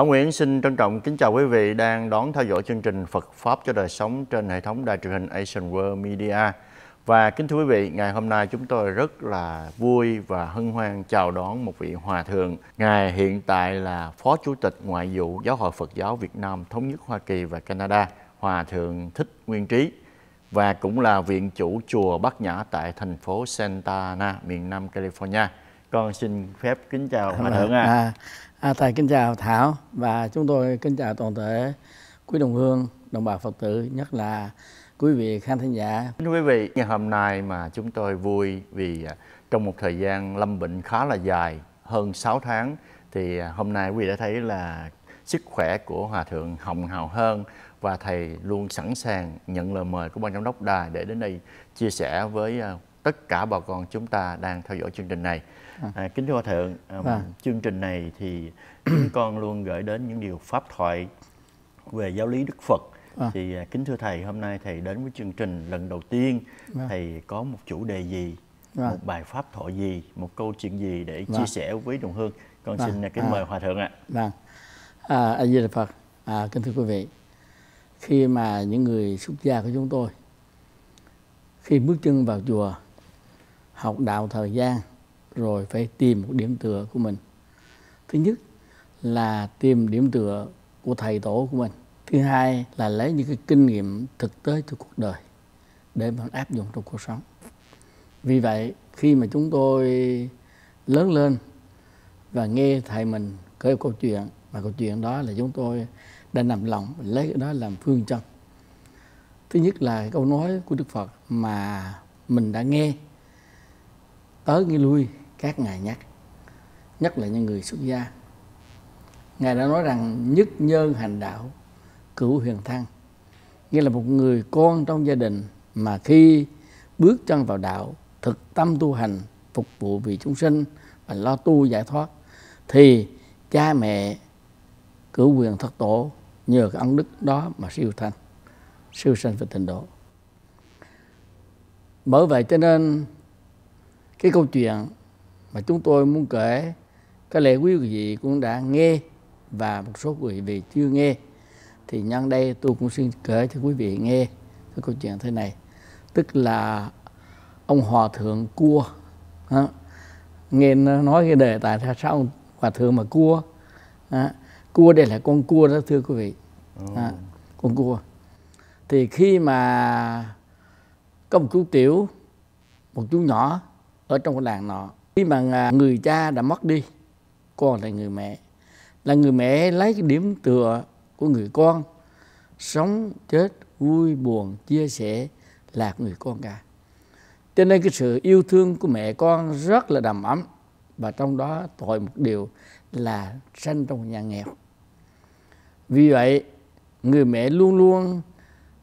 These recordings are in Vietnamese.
Thảo Nguyễn xin trân trọng kính chào quý vị đang đón theo dõi chương trình Phật Pháp cho đời sống trên hệ thống đài truyền hình Asian World Media. Và kính thưa quý vị, ngày hôm nay chúng tôi rất là vui và hân hoan chào đón một vị Hòa Thượng. Ngài hiện tại là Phó Chủ tịch Ngoại vụ Giáo hội Phật giáo Việt Nam Thống nhất Hoa Kỳ và Canada, Hòa Thượng Thích Nguyên Trí và cũng là viện chủ chùa Bát Nhã tại thành phố Santa Ana, miền Nam California. Con xin phép kính chào dạ Hòa vâng Thượng ạ. À. à À, thầy kính chào Thảo và chúng tôi kính chào toàn thể quý đồng hương, đồng bào Phật tử, nhất là quý vị khán thính giả. Thưa quý vị, ngày hôm nay mà chúng tôi vui vì à, trong một thời gian lâm bệnh khá là dài, hơn 6 tháng, thì à, hôm nay quý vị đã thấy là sức khỏe của Hòa Thượng hồng hào hơn và Thầy luôn sẵn sàng nhận lời mời của Ban Giám đốc Đài để đến đây chia sẻ với à, tất cả bà con chúng ta đang theo dõi chương trình này. À. à, kính thưa hòa thượng, um, à. Vâng. chương trình này thì chúng con luôn gửi đến những điều pháp thoại về giáo lý Đức Phật. Vâng. À. Thì uh, kính thưa thầy, hôm nay thầy đến với chương trình lần đầu tiên, à. thầy có một chủ đề gì, à. một bài pháp thoại gì, một câu chuyện gì để à. chia sẻ với đồng hương. Con à. xin kính à. mời hòa thượng ạ. Vâng. À, A Di Đà Phật. À, kính thưa quý vị, khi mà những người xuất gia của chúng tôi khi bước chân vào chùa học đạo thời gian rồi phải tìm một điểm tựa của mình thứ nhất là tìm điểm tựa của thầy tổ của mình thứ hai là lấy những cái kinh nghiệm thực tế từ cuộc đời để mà áp dụng trong cuộc sống vì vậy khi mà chúng tôi lớn lên và nghe thầy mình kể câu chuyện mà câu chuyện đó là chúng tôi đã nằm lòng lấy cái đó làm phương châm thứ nhất là câu nói của đức phật mà mình đã nghe tới nghe lui các ngài nhắc nhất là những người xuất gia ngài đã nói rằng nhất nhân hành đạo cửu huyền thăng nghĩa là một người con trong gia đình mà khi bước chân vào đạo thực tâm tu hành phục vụ vì chúng sinh và lo tu giải thoát thì cha mẹ cửu quyền thất tổ nhờ cái ân đức đó mà siêu thanh, siêu sanh về tịnh độ bởi vậy cho nên cái câu chuyện mà chúng tôi muốn kể có lẽ quý vị cũng đã nghe và một số quý vị chưa nghe thì nhân đây tôi cũng xin kể cho quý vị nghe cái câu chuyện thế này tức là ông hòa thượng cua ha, nghe nói cái đề tại sao ông hòa thượng mà cua ha, cua đây là con cua đó thưa quý vị ha, con cua thì khi mà có một chú tiểu một chú nhỏ ở trong cái làng nọ khi mà người cha đã mất đi còn lại người mẹ là người mẹ lấy cái điểm tựa của người con sống chết vui buồn chia sẻ là người con cả cho nên cái sự yêu thương của mẹ con rất là đầm ấm và trong đó tội một điều là sanh trong nhà nghèo vì vậy người mẹ luôn luôn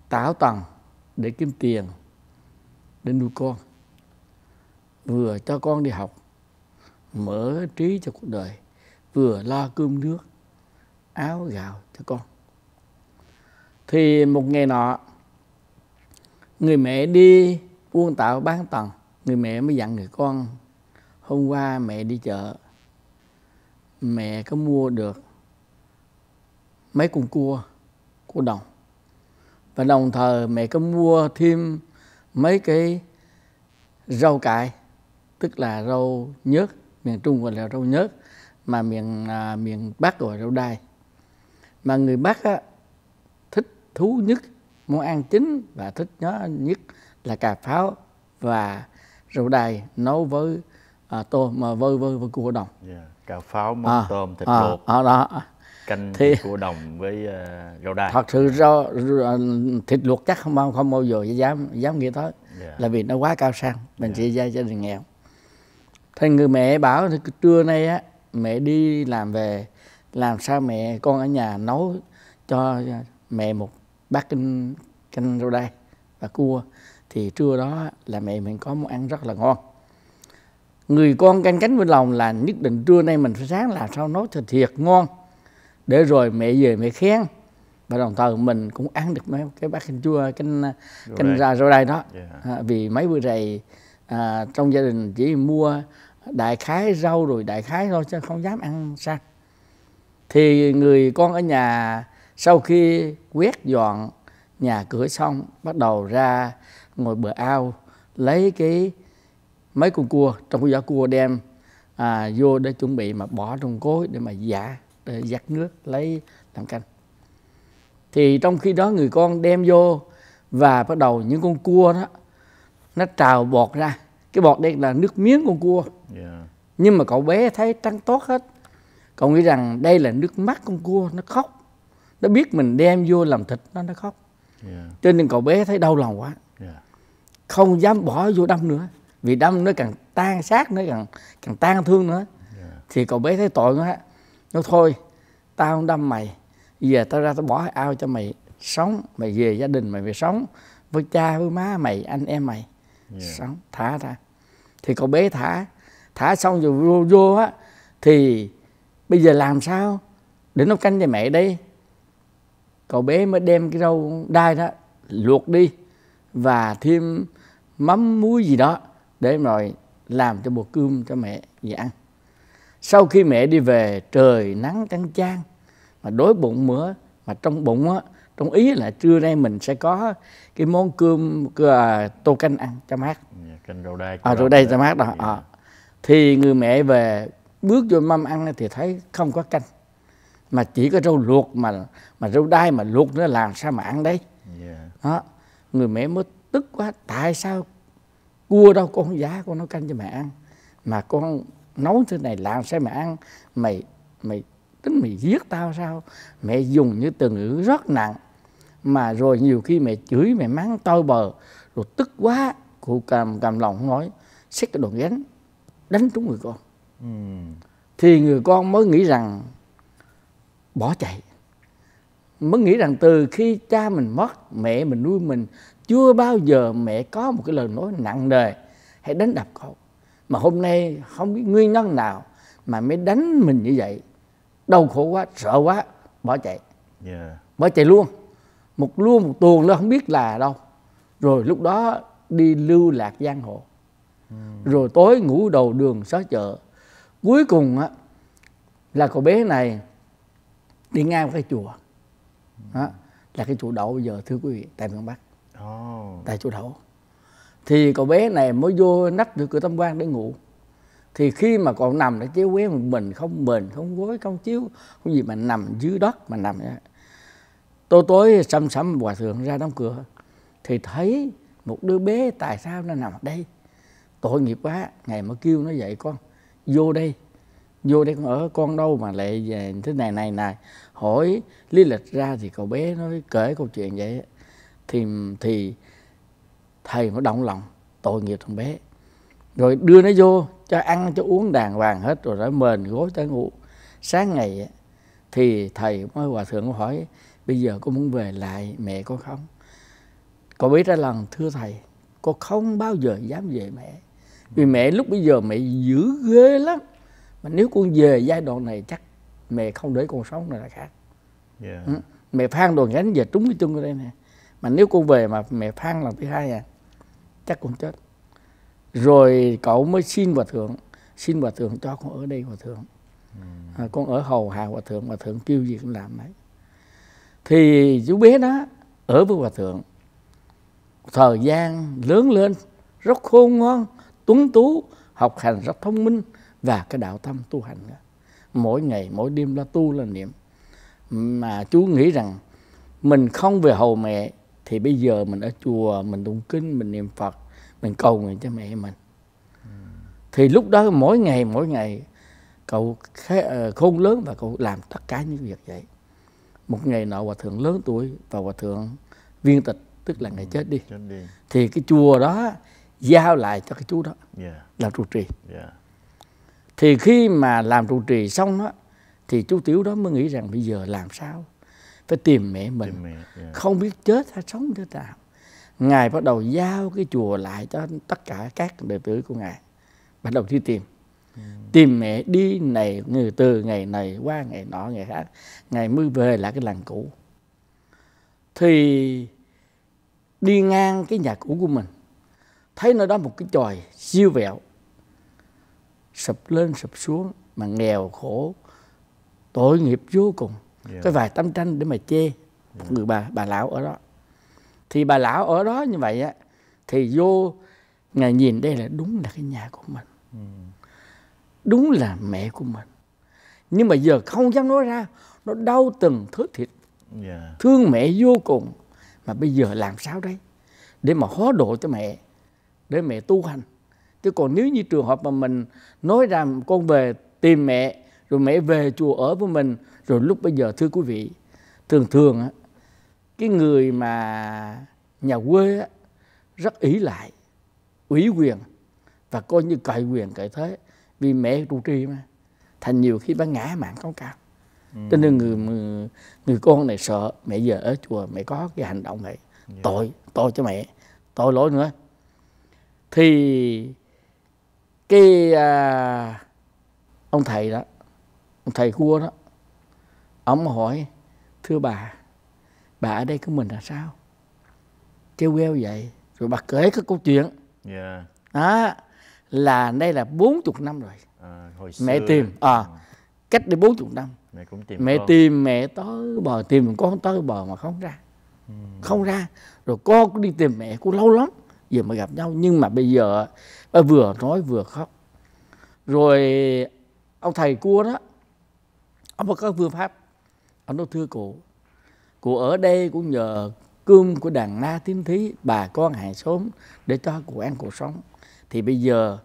tạo tầng để kiếm tiền để nuôi con vừa cho con đi học mở trí cho cuộc đời vừa lo cơm nước áo gạo cho con thì một ngày nọ người mẹ đi buôn tạo bán tầng người mẹ mới dặn người con hôm qua mẹ đi chợ mẹ có mua được mấy con cua của đồng và đồng thời mẹ có mua thêm mấy cái rau cải tức là rau nhớt miền trung gọi là rau nhớt mà miền à, miền bắc gọi là rau đai mà người bắc á, thích thú nhất món ăn chính và thích nhó nhất là cà pháo và rau đai nấu với à, tôm mà vơi vơi với cua đồng yeah. Dạ, cà pháo mắm à, tôm thịt à, luộc à, đó canh thì, cua đồng với uh, rau đai thật sự rau, rau à, thịt luộc chắc không không bao giờ dám dám nghĩ tới yeah. Dạ. là vì nó quá cao sang mình yeah. chỉ gia gia đình nghèo thì người mẹ bảo thì trưa nay á mẹ đi làm về làm sao mẹ con ở nhà nấu cho mẹ một bát canh canh rau đay và cua thì trưa đó là mẹ mình có món ăn rất là ngon người con canh cánh bên lòng là nhất định trưa nay mình phải sáng làm sao nấu cho thiệt ngon để rồi mẹ về mẹ khen và đồng thời mình cũng ăn được mấy cái bát canh chua canh canh rau đay đó yeah. Dạ. à, vì mấy bữa rày à, trong gia đình chỉ mua đại khái rau rồi đại khái thôi chứ không dám ăn sang thì người con ở nhà sau khi quét dọn nhà cửa xong bắt đầu ra ngồi bờ ao lấy cái mấy con cua trong cái giỏ cua đem à, vô để chuẩn bị mà bỏ trong cối để mà giả để giặt nước lấy làm canh thì trong khi đó người con đem vô và bắt đầu những con cua đó nó trào bọt ra cái bọt đen là nước miếng con cua yeah. nhưng mà cậu bé thấy trắng tốt hết cậu nghĩ rằng đây là nước mắt con cua nó khóc nó biết mình đem vô làm thịt nó nó khóc yeah. cho nên cậu bé thấy đau lòng quá yeah. không dám bỏ vô đâm nữa vì đâm nó càng tan xác nó càng càng tan thương nữa yeah. thì cậu bé thấy tội quá nó thôi tao không đâm mày giờ tao ra tao bỏ ao cho mày sống mày về gia đình mày về sống với cha với má mày anh em mày yeah. sống thả ra thì cậu bé thả thả xong rồi vô vô á thì bây giờ làm sao để nó canh cho mẹ đây cậu bé mới đem cái rau đai đó luộc đi và thêm mắm muối gì đó để rồi làm cho bột cơm cho mẹ về ăn sau khi mẹ đi về trời nắng chang chang mà đối bụng nữa mà trong bụng á trong ý là trưa nay mình sẽ có cái món cơm cơ, à, tô canh ăn cho mát dạ, canh rau đay à, rau đay cho mát đó dạ. à. thì người mẹ về bước vô mâm ăn thì thấy không có canh mà chỉ có rau luộc mà mà rau đay mà luộc nữa làm sao mà ăn đấy yeah. Dạ. đó người mẹ mới tức quá tại sao cua đâu con giá con nấu canh cho mẹ ăn mà con nấu thế này làm sao mẹ ăn mày mày tính mày giết tao sao mẹ dùng những từ ngữ rất nặng mà rồi nhiều khi mẹ chửi mẹ mắng toi bờ rồi tức quá cụ cầm cầm lòng không nói xét cái đồ ghén đánh trúng người con ừ. thì người con mới nghĩ rằng bỏ chạy mới nghĩ rằng từ khi cha mình mất mẹ mình nuôi mình chưa bao giờ mẹ có một cái lời nói nặng nề hãy đánh đập con mà hôm nay không biết nguyên nhân nào mà mới đánh mình như vậy đau khổ quá sợ quá bỏ chạy yeah. bỏ chạy luôn một lua một tuần nó không biết là đâu rồi lúc đó đi lưu lạc giang hồ ừ. rồi tối ngủ đầu đường xó chợ cuối cùng á là cậu bé này đi ngang cái chùa đó, ừ. là cái chùa đậu bây giờ thưa quý vị tại miền bắc tại chùa đậu thì cậu bé này mới vô nách được cửa tâm quan để ngủ thì khi mà còn nằm để chéo quế một mình không mền không gối không chiếu không gì mà nằm dưới đất mà nằm vậy? tối tối xăm xăm hòa thượng ra đóng cửa Thì thấy một đứa bé tại sao nó nằm ở đây Tội nghiệp quá Ngày mới kêu nó dậy con Vô đây Vô đây con ở con đâu mà lại về thế này này này Hỏi lý lịch ra thì cậu bé nó kể câu chuyện vậy Thì thì thầy mới động lòng Tội nghiệp thằng bé Rồi đưa nó vô cho ăn cho uống đàng hoàng hết Rồi nó mền gối tới ngủ Sáng ngày thì thầy mới hòa thượng hỏi bây giờ con muốn về lại mẹ con không cậu biết ra lần thưa thầy con không bao giờ dám về mẹ vì mẹ lúc bây giờ mẹ dữ ghê lắm mà nếu con về giai đoạn này chắc mẹ không để con sống này là khác yeah. ừ. mẹ phan đồ gánh về trúng cái chân ở đây nè mà nếu con về mà mẹ phan lần thứ hai à chắc con chết rồi cậu mới xin hòa thượng xin hòa thượng cho con ở đây hòa thượng ừ. à, con ở hầu hạ hòa thượng hòa thượng kêu gì cũng làm đấy thì chú bé đó ở với hòa thượng thời gian lớn lên rất khôn ngoan tuấn tú học hành rất thông minh và cái đạo tâm tu hành đó. mỗi ngày mỗi đêm là tu là niệm mà chú nghĩ rằng mình không về hầu mẹ thì bây giờ mình ở chùa mình tụng kinh mình niệm phật mình cầu nguyện cho mẹ mình ừ. thì lúc đó mỗi ngày mỗi ngày cậu ờ, khôn lớn và cậu làm tất cả những việc vậy một ngày nọ hòa thượng lớn tuổi và hòa thượng viên tịch tức là ngày ừ, chết đi. chết đi thì cái chùa đó giao lại cho cái chú đó yeah. Dạ. làm trụ trì yeah. Dạ. thì khi mà làm trụ trì xong đó thì chú tiểu đó mới nghĩ rằng bây giờ làm sao phải tìm mẹ mình tìm mẹ, yeah. Dạ. không biết chết hay sống thế nào ngài bắt đầu giao cái chùa lại cho tất cả các đệ tử của ngài bắt đầu đi tìm Ừ. tìm mẹ đi này người từ ngày này qua ngày nọ ngày khác ngày mới về lại cái làng cũ thì đi ngang cái nhà cũ của mình thấy nơi đó một cái chòi siêu vẹo sập lên sập xuống mà nghèo khổ tội nghiệp vô cùng yeah. cái vài tấm tranh để mà chê yeah. người bà bà lão ở đó thì bà lão ở đó như vậy á thì vô ngài nhìn đây là đúng là cái nhà của mình mm đúng là mẹ của mình nhưng mà giờ không dám nói ra nó đau từng thớ thịt yeah. Dạ. thương mẹ vô cùng mà bây giờ làm sao đây để mà hóa độ cho mẹ để mẹ tu hành chứ còn nếu như trường hợp mà mình nói ra con về tìm mẹ rồi mẹ về chùa ở với mình rồi lúc bây giờ thưa quý vị thường thường á cái người mà nhà quê á rất ý lại ủy quyền và coi như cậy quyền cậy thế vì mẹ trụ trì mà thành nhiều khi bác ngã mạng cao cao ừ. cho nên ừ. người người con này sợ mẹ giờ ở chùa mẹ có cái hành động này yeah. Dạ. tội tội cho mẹ tội lỗi nữa thì cái à, ông thầy đó ông thầy cua đó ông hỏi thưa bà bà ở đây của mình là sao kêu queo vậy rồi bà kể cái câu chuyện yeah. Dạ. đó là đây là 40 năm rồi à, hồi xưa mẹ tìm à, ừ. cách đây 40 năm mẹ cũng tìm mẹ con. tìm mẹ tới bờ tìm con tới bờ mà không ra ừ. không ra rồi con cũng đi tìm mẹ cũng lâu lắm giờ mới gặp nhau nhưng mà bây giờ à, vừa nói vừa khóc rồi ông thầy cua đó ông có phương pháp ông nói thưa cụ cụ ở đây cũng nhờ cơm của đàn na tiến thí bà con hàng xóm để cho cụ ăn cuộc sống thì bây giờ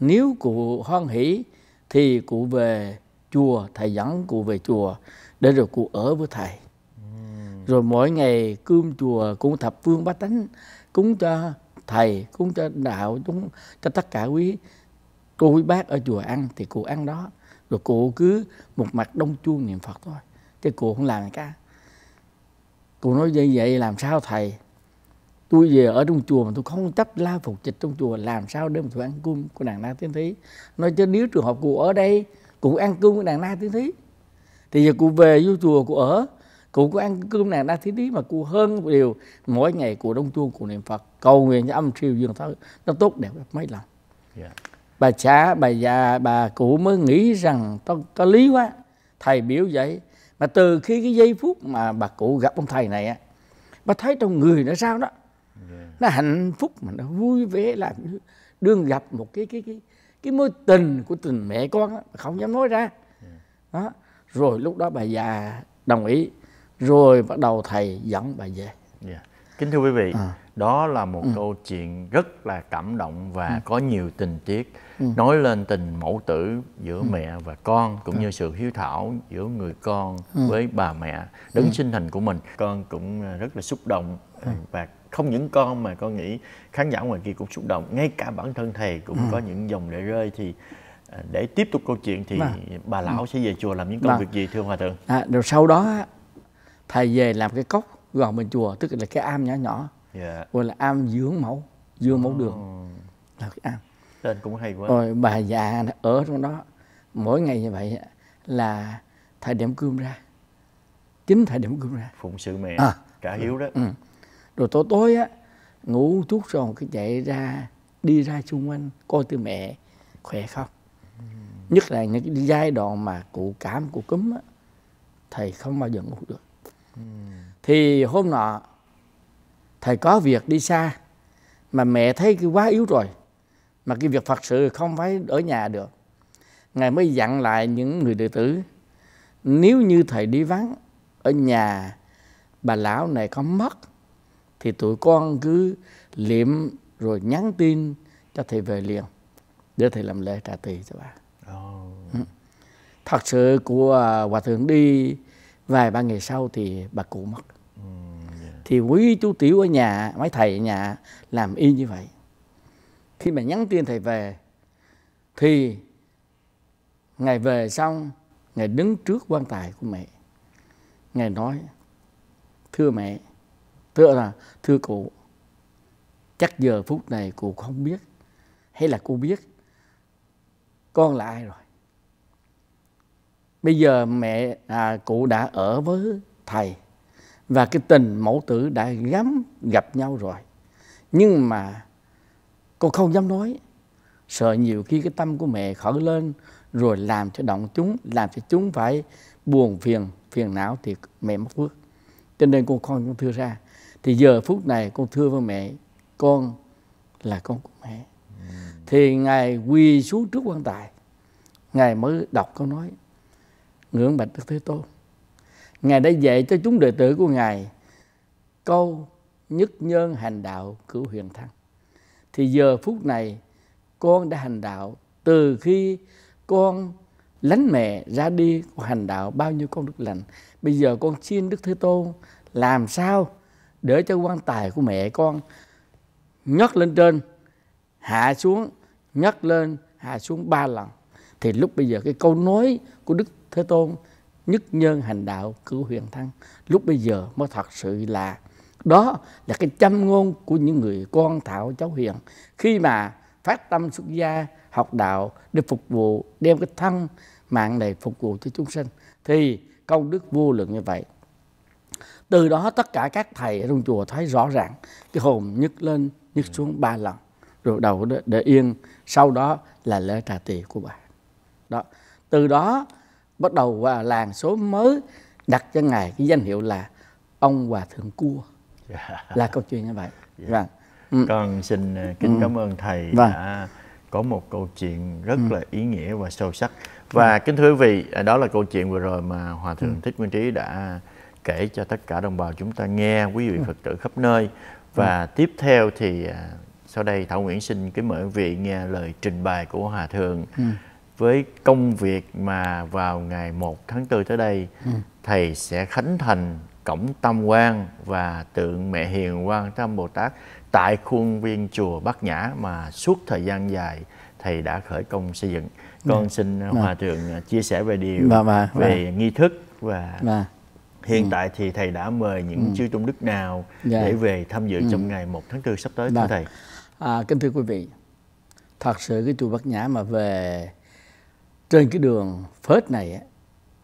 nếu cụ hoan hỷ thì cụ về chùa thầy dẫn cụ về chùa để rồi cụ ở với thầy rồi mỗi ngày cơm chùa cũng thập phương bát tánh cúng cho thầy cúng cho đạo cúng cho tất cả quý cô quý bác ở chùa ăn thì cụ ăn đó rồi cụ cứ một mặt đông chuông niệm phật thôi chứ cụ không làm gì cả cụ nói như vậy làm sao thầy tôi về ở trong chùa mà tôi không chấp la phục dịch trong chùa làm sao để mà tôi ăn cơm của nàng na tiến thí nói cho nếu trường hợp cụ ở đây cụ ăn cơm của nàng na tiến thí thì giờ cụ về vô chùa cụ ở cụ có ăn cơm nàng na tiến thí mà cụ hơn một điều mỗi ngày cụ đông chuông cụ niệm phật cầu nguyện cho âm siêu dương thơ nó tốt đẹp mấy lần yeah. Dạ. bà cha bà già bà cụ mới nghĩ rằng có, có lý quá thầy biểu vậy mà từ khi cái giây phút mà bà cụ gặp ông thầy này á bà thấy trong người nó sao đó nó hạnh phúc mà nó vui vẻ là đương gặp một cái cái cái cái mối tình của tình mẹ con đó, không dám nói ra đó rồi lúc đó bà già đồng ý rồi bắt đầu thầy dẫn bà về yeah. Dạ. kính thưa quý vị à. đó là một ừ. câu chuyện rất là cảm động và ừ. có nhiều tình tiết ừ. nói lên tình mẫu tử giữa ừ. mẹ và con cũng ừ. như sự hiếu thảo giữa người con ừ. với bà mẹ đứng ừ. sinh thành của mình con cũng rất là xúc động ừ. và không những con mà con nghĩ khán giả ngoài kia cũng xúc động ngay cả bản thân thầy cũng ừ. có những dòng lệ rơi thì à, để tiếp tục câu chuyện thì à. bà lão sẽ về chùa làm những công à. việc gì thưa hòa thượng à, rồi sau đó thầy về làm cái cốc gần bên chùa tức là cái am nhỏ nhỏ yeah. Dạ. gọi là am dưỡng mẫu dưỡng mẫu đường là cái am tên cũng hay quá rồi bà già ở trong đó mỗi ngày như vậy là thầy điểm cơm ra chính thầy điểm cơm ra phụng sự mẹ à. cả hiếu đó ừ rồi tối tối á ngủ chút rồi cứ chạy ra đi ra xung quanh coi từ mẹ khỏe không nhất là những cái giai đoạn mà cụ cảm cụ cúm á thầy không bao giờ ngủ được thì hôm nọ thầy có việc đi xa mà mẹ thấy cái quá yếu rồi mà cái việc phật sự không phải ở nhà được ngài mới dặn lại những người đệ tử nếu như thầy đi vắng ở nhà bà lão này có mất thì tụi con cứ liệm rồi nhắn tin cho thầy về liền để thầy làm lễ trả tiền cho bà oh. thật sự của à, hòa thượng đi vài ba ngày sau thì bà cụ mất mm, ừ, yeah. Dạ. thì quý chú tiểu ở nhà mấy thầy ở nhà làm y như vậy khi mà nhắn tin thầy về thì ngày về xong ngày đứng trước quan tài của mẹ ngài nói thưa mẹ tựa là thưa cụ chắc giờ phút này cụ không biết hay là cụ biết con là ai rồi bây giờ mẹ à, cụ đã ở với thầy và cái tình mẫu tử đã gắm gặp nhau rồi nhưng mà con không dám nói sợ nhiều khi cái tâm của mẹ khởi lên rồi làm cho động chúng làm cho chúng phải buồn phiền phiền não thì mẹ mất phước cho nên con con thưa ra thì giờ phút này con thưa với mẹ con là con của mẹ thì ngài quỳ xuống trước quan tài ngài mới đọc câu nói ngưỡng bạch đức thế tôn ngài đã dạy cho chúng đệ tử của ngài câu nhất nhân hành đạo cửu huyền thăng thì giờ phút này con đã hành đạo từ khi con lánh mẹ ra đi hành đạo bao nhiêu con được lành bây giờ con xin đức thế tôn làm sao để cho quan tài của mẹ con nhấc lên trên hạ xuống nhấc lên hạ xuống ba lần thì lúc bây giờ cái câu nói của đức thế tôn nhất nhân hành đạo cứu huyền thăng lúc bây giờ mới thật sự là đó là cái châm ngôn của những người con thảo cháu hiền khi mà phát tâm xuất gia học đạo để phục vụ đem cái thân mạng này phục vụ cho chúng sinh thì công đức vô lượng như vậy từ đó tất cả các thầy ở trong chùa thấy rõ ràng cái hồn nhức lên nhức xuống ba lần rồi đầu để, để yên sau đó là lễ trà tỳ của bà đó từ đó bắt đầu và làng số mới đặt cho ngài cái danh hiệu là ông hòa thượng cua là câu chuyện như vậy yeah. vâng ừ. con xin ờ, kính ừ. cảm ơn thầy vâng. đã có một câu chuyện rất ừ. là ý nghĩa và sâu sắc ừ. và kính thưa quý vị à, đó là câu chuyện vừa rồi mà hòa thượng thích nguyên trí đã kể cho tất cả đồng bào chúng ta nghe quý vị ừ. Phật tử khắp nơi và ừ. tiếp theo thì à, sau đây Thảo Nguyễn xin kính mời quý vị nghe lời trình bày của Hòa Thượng ừ. với công việc mà vào ngày 1 tháng 4 tới đây ừ. Thầy sẽ khánh thành cổng Tam Quan và tượng Mẹ Hiền Quan Tam Bồ Tát tại khuôn viên chùa Bát Nhã mà suốt thời gian dài Thầy đã khởi công xây dựng. Con ừ. xin vâng. Hòa Thượng à, chia sẻ vâng, vâng, về điều bà, bà, về bà. nghi thức và... Bà hiện ừ. tại thì thầy đã mời những ừ. chư tôn đức nào yeah. Dạ. để về tham dự ừ. trong ngày 1 tháng 4 sắp tới thưa dạ. thầy à, kính thưa quý vị thật sự cái chùa Bát Nhã mà về trên cái đường phết này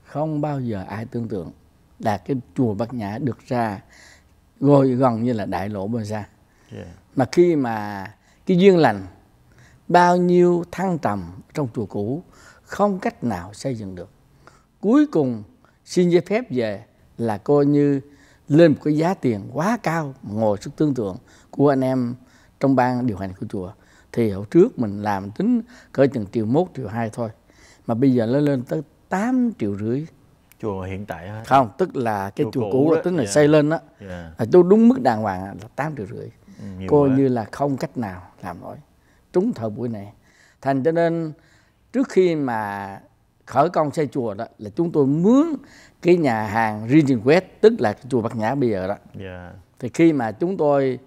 không bao giờ ai tưởng tượng là cái chùa Bát Nhã được ra ngồi gần như là đại lộ bên ra yeah. mà khi mà cái duyên lành bao nhiêu thăng trầm trong chùa cũ không cách nào xây dựng được cuối cùng xin giấy phép về là coi như lên một cái giá tiền quá cao ngồi sức tương tượng của anh em trong ban điều hành của chùa thì hồi trước mình làm tính cỡ chừng triệu một triệu hai thôi mà bây giờ nó lên tới 8 triệu rưỡi chùa hiện tại hả? không tức là cái chùa, chùa cũ, cũ đó, tức là yeah. Dạ. xây lên đó yeah. Dạ. tôi đúng mức đàng hoàng là 8 triệu rưỡi ừ, Nhiều coi như là không cách nào làm nổi trúng thời buổi này thành cho nên trước khi mà khởi công xây chùa đó là chúng tôi mướn cái nhà hàng Region West tức là cái chùa Bát Nhã bây giờ đó. Yeah. Thì khi mà chúng tôi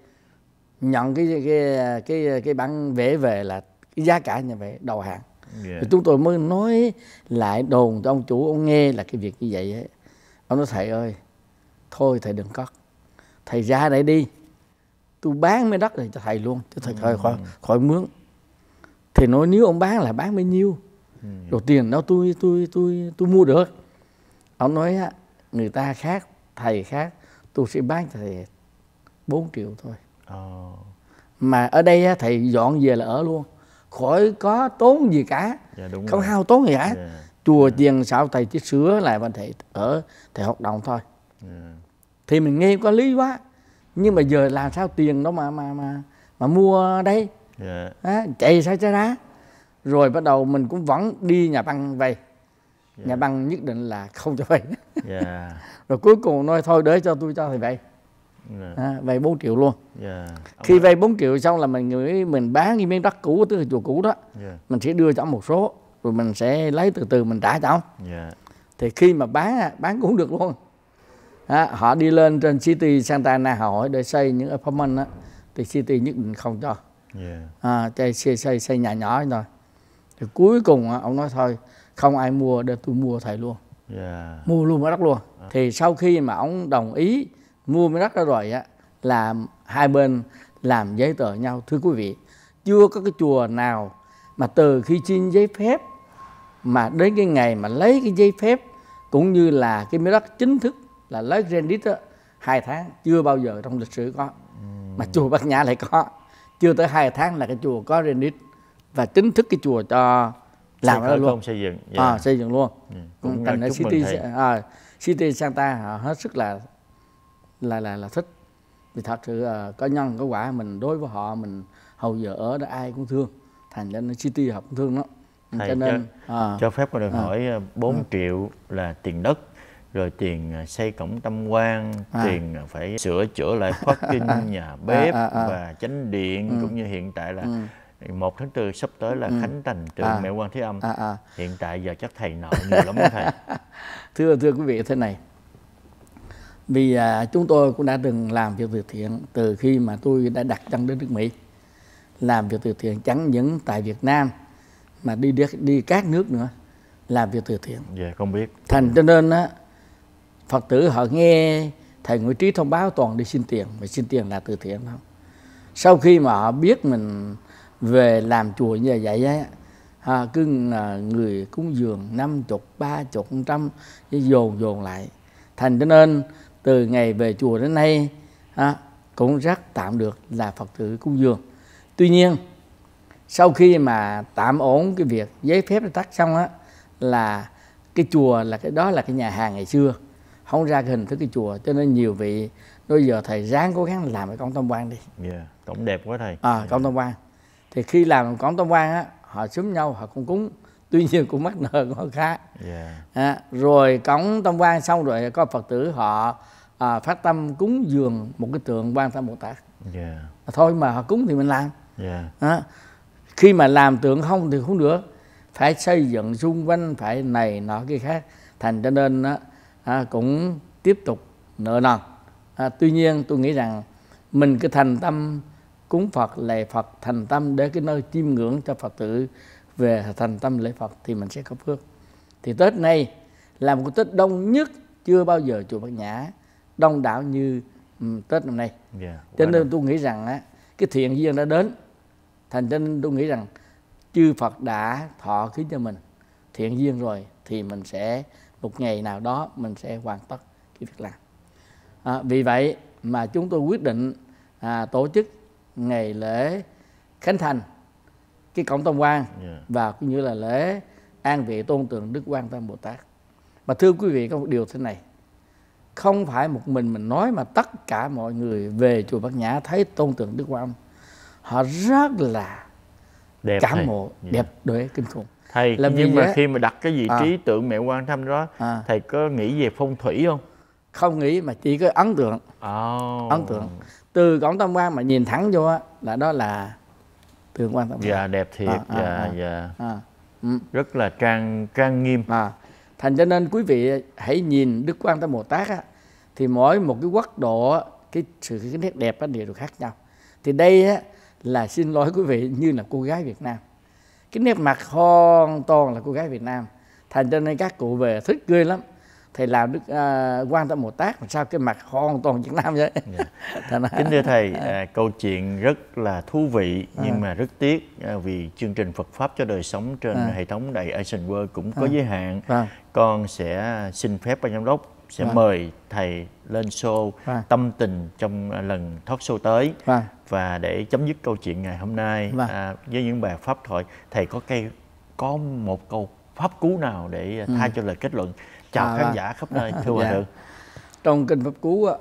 nhận cái cái cái cái bản vẽ về là cái giá cả như vậy đầu hàng. Yeah. Thì chúng tôi mới nói lại đồn cho ông chủ ông nghe là cái việc như vậy ấy. Ông nói thầy ơi, thôi thầy đừng cất, Thầy ra đây đi. Tôi bán mấy đất này cho thầy luôn, cho thầy khỏi ừ. khỏi, khỏi mướn. Thì nói nếu ông bán là bán bấy nhiêu? đồ ừ. tiền đó tôi tôi tôi tôi mua được ông nói người ta khác thầy khác tôi sẽ bán thầy 4 triệu thôi oh. mà ở đây thầy dọn về là ở luôn khỏi có tốn gì cả dạ, đúng không hao tốn gì cả dạ. chùa dạ. tiền sao thầy chỉ sửa lại và thầy ở thầy hoạt động thôi thì mình nghe có lý quá nhưng mà giờ làm sao tiền đó mà mà mà mà mua đây yeah. à, chạy sao cho ra rồi bắt đầu mình cũng vẫn đi nhà băng vay yeah. Dạ. nhà băng nhất định là không cho vay yeah. Dạ. rồi cuối cùng nói thôi để cho tôi cho thì vay yeah. Dạ. à, vay 4 triệu luôn yeah. khi vay 4 triệu xong là mình nghĩ mình bán cái miếng đất cũ tức là chùa cũ đó yeah. mình sẽ đưa cho ông một số rồi mình sẽ lấy từ từ mình trả cho ông yeah. thì khi mà bán bán cũng được luôn à, họ đi lên trên city Santa Ana họ hỏi để xây những apartment đó, thì city nhất định không cho yeah. à, xây xây xây nhà nhỏ thôi thì cuối cùng ông nói thôi không ai mua để tôi mua thầy luôn yeah. mua luôn miếng đất luôn à. thì sau khi mà ông đồng ý mua miếng đất ra rồi á là hai bên làm giấy tờ nhau thưa quý vị chưa có cái chùa nào mà từ khi xin giấy phép mà đến cái ngày mà lấy cái giấy phép cũng như là cái miếng đất chính thức là lấy rendit hai tháng chưa bao giờ trong lịch sử có mà ừ. chùa Bát Nhã lại có chưa tới hai tháng là cái chùa có rendit và chính thức cái chùa cho làm đó luôn xây dựng à, dạ. à, xây dựng luôn ừ. cũng thành ở city à, city santa họ hết sức là là là là thích vì thật sự à, có nhân có quả mình đối với họ mình hầu giờ ở đó ai cũng thương thành ra city học cũng thương đó ừ, Thầy, cho nên cho, à, cho phép con được à, hỏi 4 à, ừ. triệu là tiền đất rồi tiền à, xây cổng tâm quan à. tiền à, phải sửa chữa lại parking à, nhà bếp à, à, à. và chánh điện ừ. cũng như hiện tại là ừ 1 tháng 4 sắp tới là ừ. khánh thành trường à. mẹ quan thế âm à, à. hiện tại giờ chắc thầy nợ nhiều lắm thầy thưa thưa quý vị thế này vì à, chúng tôi cũng đã từng làm việc từ thiện từ khi mà tôi đã đặt chân đến nước mỹ làm việc từ thiện chẳng những tại việt nam mà đi đi, đi các nước nữa làm việc từ thiện dạ không biết thành cho nên á phật tử họ nghe thầy nguyễn trí thông báo toàn đi xin tiền mà xin tiền là từ thiện không sau khi mà họ biết mình về làm chùa như vậy á à, cứ người cúng dường năm chục ba chục trăm dồn dồn lại thành cho nên từ ngày về chùa đến nay à, cũng rất tạm được là phật tử cúng dường tuy nhiên sau khi mà tạm ổn cái việc giấy phép tắt xong á là cái chùa là cái đó là cái nhà hàng ngày xưa không ra cái hình thức cái chùa cho nên nhiều vị bây giờ thầy ráng cố gắng làm cái công tâm quan đi yeah. Dạ, cổng đẹp quá thầy à cổng yeah. tâm quan thì khi làm cõng tam quan á họ xúm nhau họ cũng cúng tuy nhiên cũng mắc nợ của họ khác yeah. à, rồi cõng tam quan xong rồi có phật tử họ à, phát tâm cúng dường một cái tượng quan tam bồ tát yeah. À, thôi mà họ cúng thì mình làm yeah. à, khi mà làm tượng không thì không được phải xây dựng xung quanh phải này nọ kia khác thành cho nên á, à, cũng tiếp tục nợ nần à, tuy nhiên tôi nghĩ rằng mình cứ thành tâm cúng Phật lệ Phật thành tâm để cái nơi chiêm ngưỡng cho Phật tử về thành tâm lễ Phật thì mình sẽ có phước thì Tết này là một Tết đông nhất chưa bao giờ chùa Bát Nhã đông đảo như Tết năm nay yeah, dạ, cho nên tôi nghĩ rằng á, cái thiện duyên đã đến thành cho nên tôi nghĩ rằng chư Phật đã thọ ký cho mình thiện duyên rồi thì mình sẽ một ngày nào đó mình sẽ hoàn tất cái việc làm à, vì vậy mà chúng tôi quyết định à, tổ chức ngày lễ khánh thành cái cổng tam quan và cũng như là lễ an vị tôn tượng đức quan tam bồ tát mà thưa quý vị có một điều thế này không phải một mình mình nói mà tất cả mọi người về chùa Bát Nhã thấy tôn tượng Đức Quan họ rất là đẹp cảm mộ dạ. đẹp đối kinh khủng thầy Làm nhưng mà khi mà đặt cái vị à. trí à. tượng mẹ quan thăm đó à. thầy có nghĩ về phong thủy không không nghĩ mà chỉ có ấn tượng oh. ấn tượng từ cổng tam quan mà nhìn thẳng vô á là đó là tường quan tam quan dạ đẹp thiệt à, à, dạ à, dạ à. Ừ. rất là trang trang nghiêm à. thành cho nên quý vị hãy nhìn đức quan tam bồ tát á thì mỗi một cái quốc độ cái sự cái nét đẹp á đều khác nhau thì đây á là xin lỗi quý vị như là cô gái việt nam cái nét mặt hoàn toàn là cô gái việt nam thành cho nên các cụ về thích ghê lắm thầy làm đức uh, quan tâm một tác mà sao cái mặt hoàn toàn việt nam vậy yeah. Dạ. nói... kính thưa thầy à. à, câu chuyện rất là thú vị nhưng à. mà rất tiếc à, vì chương trình phật pháp cho đời sống trên à. hệ thống đài asian world cũng có à. giới hạn à. con sẽ xin phép ban giám đốc sẽ à. mời thầy lên show à. tâm tình trong lần thoát show tới à. và để chấm dứt câu chuyện ngày hôm nay à. À, với những bài pháp thoại thầy có cây có một câu pháp cú nào để thay ừ. cho lời kết luận chào à, khán giả khắp nơi thưa hòa dạ. thượng trong kinh pháp cú á,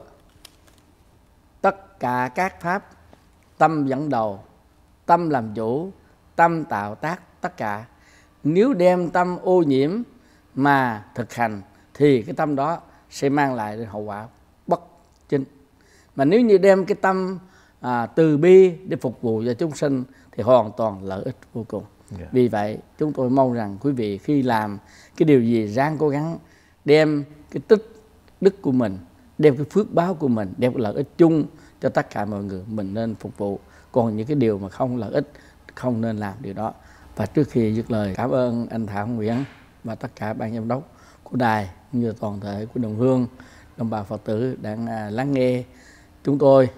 tất cả các pháp tâm dẫn đầu tâm làm chủ tâm tạo tác tất cả nếu đem tâm ô nhiễm mà thực hành thì cái tâm đó sẽ mang lại hậu quả bất chính mà nếu như đem cái tâm à, từ bi để phục vụ cho chúng sinh thì hoàn toàn lợi ích vô cùng yeah. Dạ. vì vậy chúng tôi mong rằng quý vị khi làm cái điều gì ráng cố gắng đem cái tích đức của mình đem cái phước báo của mình đem cái lợi ích chung cho tất cả mọi người mình nên phục vụ còn những cái điều mà không lợi ích không nên làm điều đó và trước khi dứt lời cảm ơn anh Thảo Nguyễn và tất cả ban giám đốc của đài cũng như toàn thể của đồng hương đồng bào Phật tử đang à, lắng nghe chúng tôi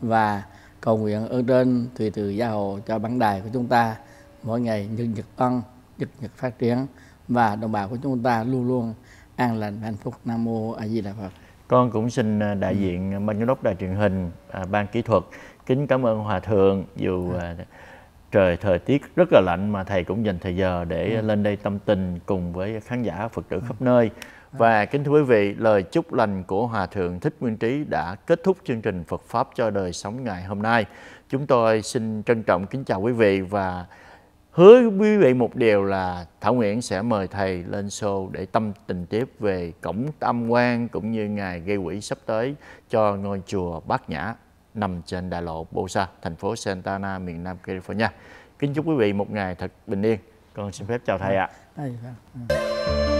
và cầu nguyện ơn trên tùy từ gia hộ cho bản đài của chúng ta mỗi ngày nhân nhật tăng, nhật nhật phát triển và đồng bào của chúng ta luôn luôn an lành và hạnh phúc nam mô a di đà phật con cũng xin à, đại ừ. diện ừ. ban giám đốc đài truyền hình à, ban kỹ thuật kính cảm ơn hòa thượng dù ừ. à. trời thời tiết rất là lạnh mà thầy cũng dành thời giờ để ừ. lên đây tâm tình cùng với khán giả phật tử ừ. khắp ừ. nơi và kính thưa quý vị, lời chúc lành của Hòa Thượng Thích Nguyên Trí đã kết thúc chương trình Phật Pháp cho đời sống ngày hôm nay. Chúng tôi xin trân trọng kính chào quý vị và hứa quý vị một điều là Thảo Nguyễn sẽ mời thầy lên show để tâm tình tiếp về cổng tam quan cũng như ngày gây quỹ sắp tới cho ngôi chùa Bát Nhã nằm trên đại lộ Bosa, thành phố Santa Ana, miền Nam California. Kính chúc quý vị một ngày thật bình yên. Con xin phép chào thầy ạ. À.